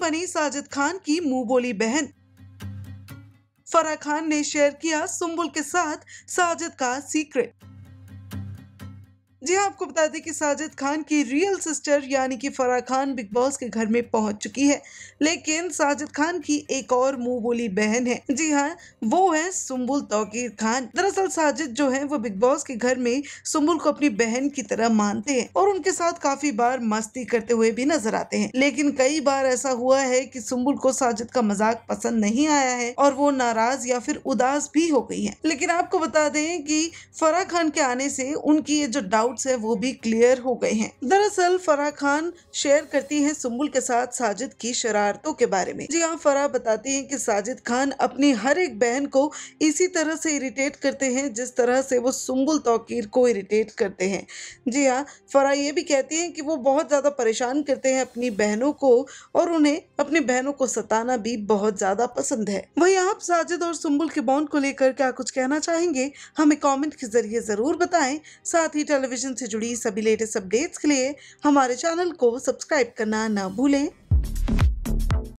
बनी साजिद खान की मुंह बोली बहन फराह खान ने शेयर किया सुम्बुल के साथ साजिद का सीक्रेट जी हाँ, आपको बता दें कि साजिद खान की रियल सिस्टर यानी कि फराह खान बिग बॉस के घर में पहुंच चुकी है लेकिन साजिद खान की एक और मुंह बोली बहन है जी हाँ वो है सुम्बुल तोकीर खान दरअसल साजिद जो है वो बिग बॉस के घर में सुम्बुल को अपनी बहन की तरह मानते हैं और उनके साथ काफी बार मस्ती करते हुए भी नजर आते हैं लेकिन कई बार ऐसा हुआ है की सुम्बुल को साजिद का मजाक पसंद नहीं आया है और वो नाराज या फिर उदास भी हो गई है लेकिन आपको बता दें की फराह खान के आने से उनकी ये जो डाउट डाउट्स है वो भी क्लियर हो गए हैं दरअसल फराह खान शेयर करती हैं सुम्बुल के साथ साजिद की शरारतों के बारे में जी हाँ फराह बताती हैं कि साजिद खान अपनी हर एक बहन को इसी तरह से इरिटेट करते हैं जिस तरह से वो सुम्बुल तोकीर को इरिटेट करते हैं जी हाँ फराह ये भी कहती हैं कि वो बहुत ज़्यादा परेशान करते हैं अपनी बहनों को और उन्हें अपनी बहनों को सताना भी बहुत ज़्यादा पसंद है वही आप साजिद और सुम्बुल के बॉन्ड को लेकर क्या कुछ कहना चाहेंगे हमें कॉमेंट के जरिए ज़रूर बताएं साथ ही टेलीविजन एजुकेशन से जुड़ी सभी लेटेस्ट अपडेट्स के लिए हमारे चैनल को सब्सक्राइब करना ना भूलें